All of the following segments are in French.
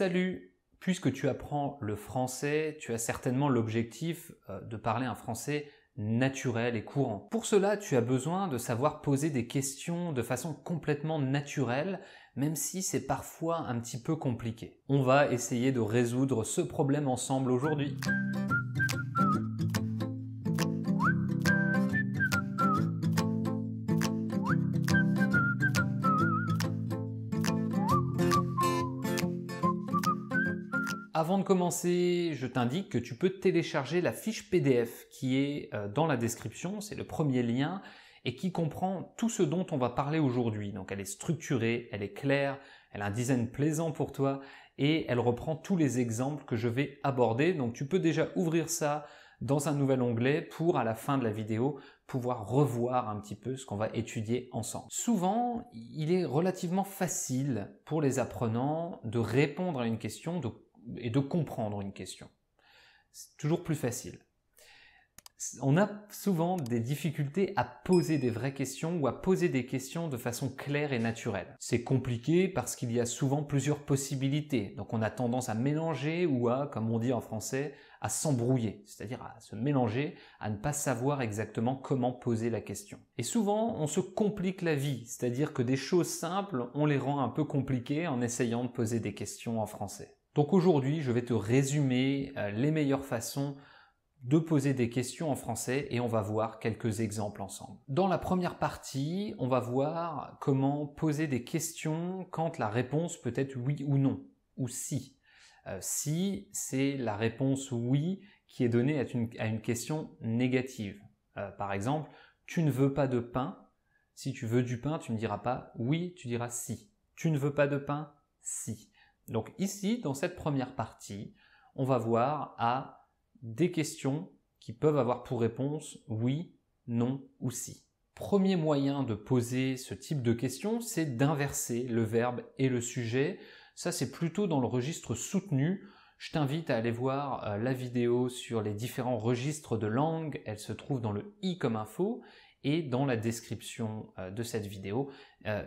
Salut, puisque tu apprends le français, tu as certainement l'objectif euh, de parler un français naturel et courant. Pour cela, tu as besoin de savoir poser des questions de façon complètement naturelle, même si c'est parfois un petit peu compliqué. On va essayer de résoudre ce problème ensemble aujourd'hui. Avant de commencer, je t'indique que tu peux télécharger la fiche PDF qui est euh, dans la description, c'est le premier lien, et qui comprend tout ce dont on va parler aujourd'hui. Donc elle est structurée, elle est claire, elle a un design plaisant pour toi, et elle reprend tous les exemples que je vais aborder. Donc tu peux déjà ouvrir ça dans un nouvel onglet pour, à la fin de la vidéo, pouvoir revoir un petit peu ce qu'on va étudier ensemble. Souvent, il est relativement facile pour les apprenants de répondre à une question, de et de comprendre une question. C'est toujours plus facile. On a souvent des difficultés à poser des vraies questions ou à poser des questions de façon claire et naturelle. C'est compliqué parce qu'il y a souvent plusieurs possibilités, donc on a tendance à mélanger ou à, comme on dit en français, à s'embrouiller, c'est-à-dire à se mélanger, à ne pas savoir exactement comment poser la question. Et souvent, on se complique la vie, c'est-à-dire que des choses simples, on les rend un peu compliquées en essayant de poser des questions en français. Donc aujourd'hui, je vais te résumer euh, les meilleures façons de poser des questions en français et on va voir quelques exemples ensemble. Dans la première partie, on va voir comment poser des questions quand la réponse peut être oui ou non, ou si. Euh, si, c'est la réponse oui qui est donnée à une, question négative. Euh, par exemple, tu ne veux pas de pain. Si tu veux du pain, tu ne diras pas oui, tu diras si. Tu ne veux pas de pain, si. Donc ici, dans cette première partie, on va voir à des questions qui peuvent avoir pour réponse oui, non ou si. Premier moyen de poser ce type de question, c'est d'inverser le verbe et le sujet. Ça, c'est plutôt dans le registre soutenu. Je t'invite à aller voir euh, la vidéo sur les différents registres de langue. Elle se trouve dans le i comme info et dans la description euh, de cette vidéo. Euh,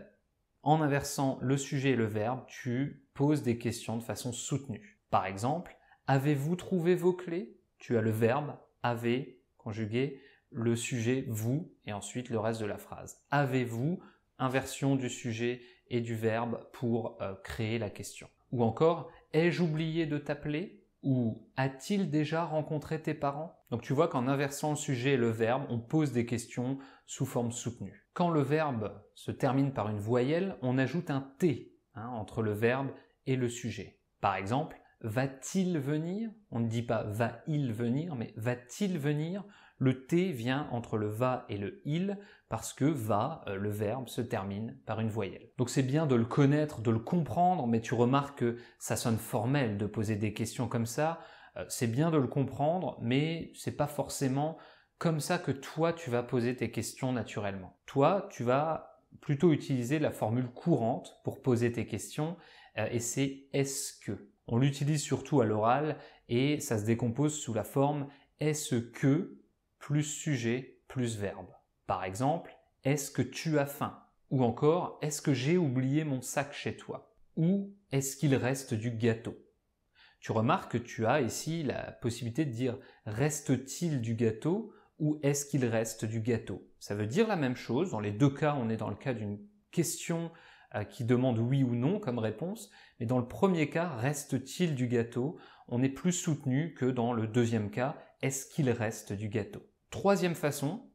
en inversant le sujet et le verbe, tu poses des questions de façon soutenue. Par exemple, avez-vous trouvé vos clés Tu as le verbe avez conjugué le sujet vous et ensuite le reste de la phrase. Avez-vous inversion du sujet et du verbe pour euh, créer la question. Ou encore, ai-je oublié de t'appeler Ou a-t-il déjà rencontré tes parents Donc tu vois qu'en inversant le sujet et le verbe, on pose des questions sous forme soutenue. Quand le verbe se termine par une voyelle, on ajoute un T hein, entre le verbe et le sujet. Par exemple, va-t-il venir On ne dit pas va-il venir, mais va-t-il venir Le T vient entre le va et le il parce que va, euh, le verbe, se termine par une voyelle. Donc c'est bien de le connaître, de le comprendre, mais tu remarques que ça sonne formel de poser des questions comme ça. Euh, c'est bien de le comprendre, mais c'est pas forcément comme ça que toi, tu vas poser tes questions naturellement. Toi, tu vas plutôt utiliser la formule courante pour poser tes questions, euh, et c'est est-ce que. On l'utilise surtout à l'oral, et ça se décompose sous la forme est-ce que plus sujet plus verbe. Par exemple, est-ce que tu as faim Ou encore, est-ce que j'ai oublié mon sac chez toi Ou est-ce qu'il reste du gâteau Tu remarques que tu as ici la possibilité de dire reste-t-il du gâteau ou est-ce qu'il reste du gâteau Ça veut dire la même chose. Dans les deux cas, on est dans le cas d'une question euh, qui demande oui ou non comme réponse, mais dans le premier cas, reste-t-il du gâteau On est plus soutenu que dans le deuxième cas, est-ce qu'il reste du gâteau Troisième façon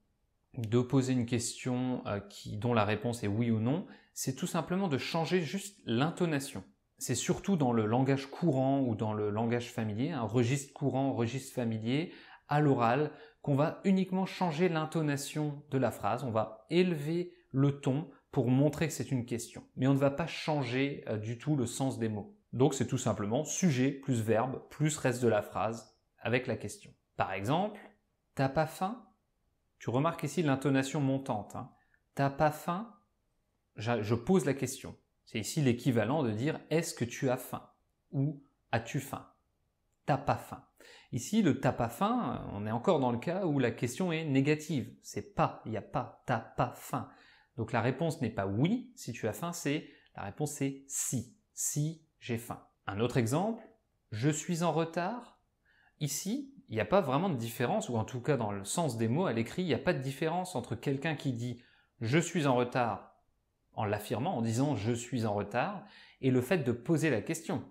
de poser une question euh, qui, dont la réponse est oui ou non, c'est tout simplement de changer juste l'intonation. C'est surtout dans le langage courant ou dans le langage familier, un registre courant, registre familier, à l'oral, on va uniquement changer l'intonation de la phrase, on va élever le ton pour montrer que c'est une question. Mais on ne va pas changer euh, du tout le sens des mots. Donc c'est tout simplement sujet plus verbe plus reste de la phrase avec la question. Par exemple, t'as pas faim Tu remarques ici l'intonation montante. Hein. T'as pas faim Je pose la question. C'est ici l'équivalent de dire est-ce que tu as faim ou as-tu faim T'as pas faim. Ici, le t'as pas faim, euh, on est encore dans le cas où la question est négative. C'est pas, il n'y a pas, t'as pas faim. Donc la réponse n'est pas oui si tu as faim, c'est la réponse est si. Si j'ai faim. Un autre exemple, je suis en retard. Ici, il n'y a pas vraiment de différence, ou en tout cas dans le sens des mots à l'écrit, il n'y a pas de différence entre quelqu'un qui dit je suis en retard en l'affirmant, en disant je suis en retard, et le fait de poser la question.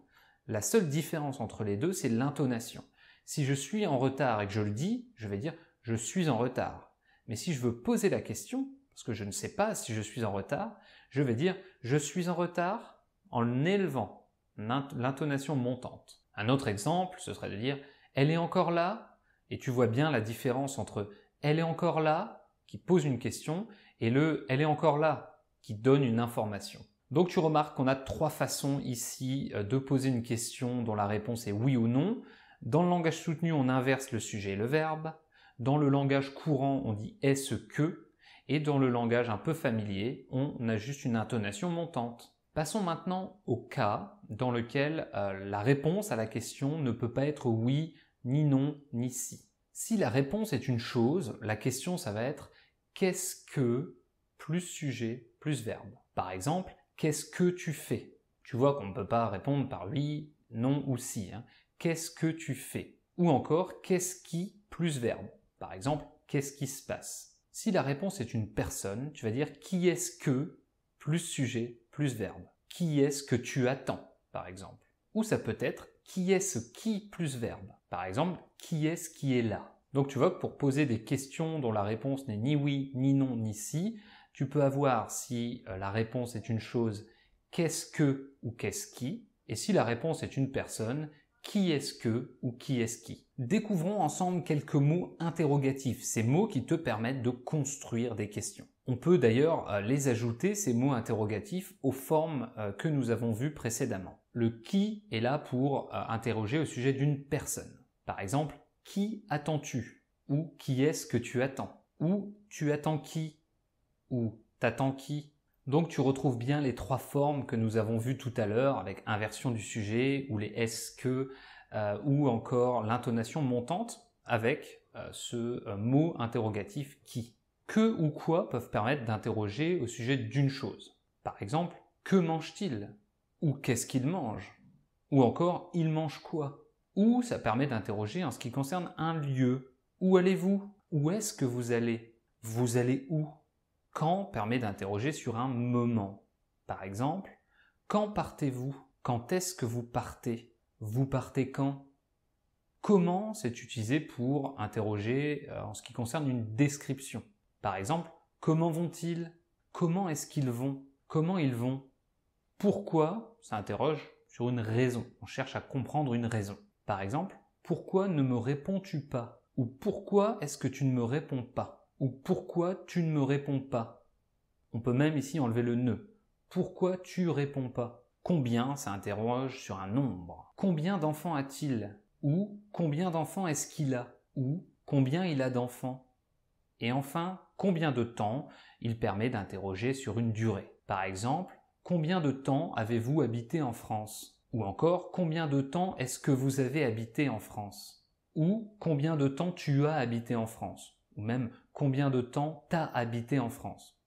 La seule différence entre les deux, c'est l'intonation. Si je suis en retard et que je le dis, je vais dire je suis en retard. Mais si je veux poser la question, parce que je ne sais pas si je suis en retard, je vais dire je suis en retard en élevant l'intonation montante. Un autre exemple, ce serait de dire elle est encore là, et tu vois bien la différence entre elle est encore là, qui pose une question, et le elle est encore là, qui donne une information. Donc tu remarques qu'on a trois façons ici euh, de poser une question dont la réponse est oui ou non. Dans le langage soutenu, on inverse le sujet et le verbe. Dans le langage courant, on dit est-ce que. Et dans le langage un peu familier, on a juste une intonation montante. Passons maintenant au cas dans lequel euh, la réponse à la question ne peut pas être oui, ni non, ni si. Si la réponse est une chose, la question ça va être qu'est-ce que plus sujet plus verbe. Par exemple, qu'est-ce que tu fais Tu vois qu'on ne peut pas répondre par oui, non ou si. Hein qu'est-ce que tu fais Ou encore, qu'est-ce qui plus verbe Par exemple, qu'est-ce qui se passe Si la réponse est une personne, tu vas dire qui est-ce que plus sujet plus verbe. Qui est-ce que tu attends Par exemple. Ou ça peut être qui est-ce qui plus verbe. Par exemple, qui est-ce qui est là Donc tu vois que pour poser des questions dont la réponse n'est ni oui, ni non, ni si, tu peux avoir si euh, la réponse est une chose, qu'est-ce que ou qu'est-ce qui, et si la réponse est une personne, qui est-ce que ou qui est-ce qui. Découvrons ensemble quelques mots interrogatifs, ces mots qui te permettent de construire des questions. On peut d'ailleurs euh, les ajouter, ces mots interrogatifs, aux formes euh, que nous avons vues précédemment. Le qui est là pour euh, interroger au sujet d'une personne. Par exemple, qui attends-tu Ou qui est-ce que tu attends Ou tu attends qui Ou t'attends qui donc tu retrouves bien les trois formes que nous avons vues tout à l'heure avec inversion du sujet ou les est-ce que euh, ou encore l'intonation montante avec euh, ce euh, mot interrogatif qui. Que ou quoi peuvent permettre d'interroger au sujet d'une chose. Par exemple, que mange-t-il Ou qu'est-ce qu'il mange Ou encore, il mange quoi Ou ça permet d'interroger en ce qui concerne un lieu. Où allez-vous Où est-ce que vous allez Vous allez où quand permet d'interroger sur un moment. Par exemple, quand partez-vous Quand est-ce que vous partez Vous partez quand Comment c'est utilisé pour interroger euh, en ce qui concerne une description. Par exemple, comment vont-ils Comment est-ce qu'ils vont Comment ils vont Pourquoi Ça interroge sur une raison. On cherche à comprendre une raison. Par exemple, pourquoi ne me réponds-tu pas Ou pourquoi est-ce que tu ne me réponds pas ou pourquoi tu ne me réponds pas. On peut même ici enlever le ne. Pourquoi tu réponds pas Combien ça interroge sur un nombre. Combien d'enfants a-t-il Ou combien d'enfants est-ce qu'il a Ou combien il a d'enfants Et enfin, combien de temps Il permet d'interroger sur une durée. Par exemple, combien de temps avez-vous habité en France Ou encore, combien de temps est-ce que vous avez habité en France Ou combien de temps tu as habité en France ou même combien de temps t'as habité en France.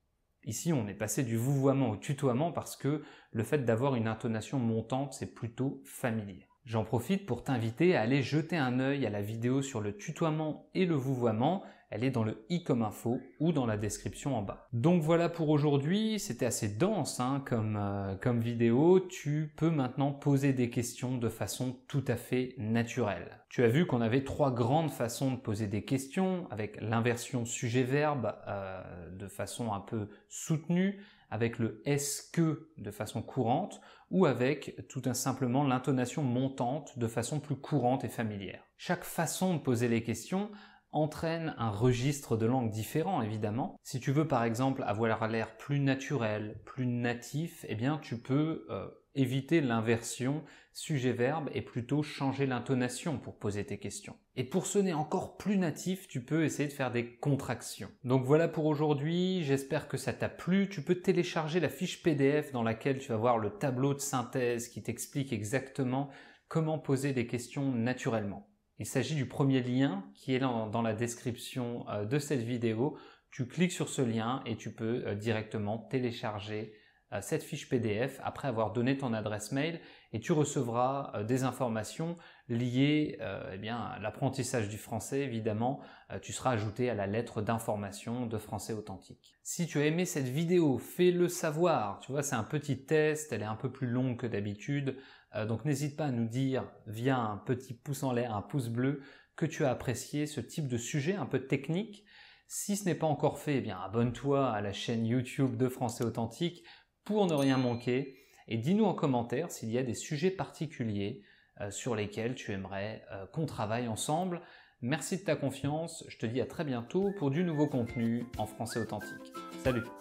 Ici, on est passé du vouvoiement au tutoiement parce que le fait d'avoir une intonation montante, c'est plutôt familier. J'en profite pour t'inviter à aller jeter un œil à la vidéo sur le tutoiement et le vouvoiement elle est dans le i comme info ou dans la description en bas. Donc voilà pour aujourd'hui, c'était assez dense hein, comme, euh, comme vidéo, tu peux maintenant poser des questions de façon tout à fait naturelle. Tu as vu qu'on avait trois grandes façons de poser des questions, avec l'inversion sujet-verbe euh, de façon un peu soutenue, avec le est-ce que de façon courante, ou avec tout simplement l'intonation montante de façon plus courante et familière. Chaque façon de poser les questions entraîne un registre de langue différent évidemment. Si tu veux par exemple avoir l'air plus naturel, plus natif, eh bien tu peux euh, éviter l'inversion sujet-verbe et plutôt changer l'intonation pour poser tes questions. Et pour sonner encore plus natif, tu peux essayer de faire des contractions. Donc voilà pour aujourd'hui, j'espère que ça t'a plu. Tu peux télécharger la fiche PDF dans laquelle tu vas voir le tableau de synthèse qui t'explique exactement comment poser des questions naturellement. Il s'agit du premier lien qui est dans la description euh, de cette vidéo. Tu cliques sur ce lien et tu peux euh, directement télécharger euh, cette fiche PDF après avoir donné ton adresse mail et tu recevras des informations liées eh bien, à l'apprentissage du français, évidemment. Tu seras ajouté à la lettre d'information de français authentique. Si tu as aimé cette vidéo, fais-le savoir. Tu vois, c'est un petit test, elle est un peu plus longue que d'habitude. Euh, donc n'hésite pas à nous dire via un petit pouce en l'air, un pouce bleu, que tu as apprécié ce type de sujet un peu technique. Si ce n'est pas encore fait, eh bien abonne-toi à la chaîne YouTube de Français Authentique pour ne rien manquer et dis-nous en commentaire s'il y a des sujets particuliers euh, sur lesquels tu aimerais euh, qu'on travaille ensemble. Merci de ta confiance, je te dis à très bientôt pour du nouveau contenu en français authentique. Salut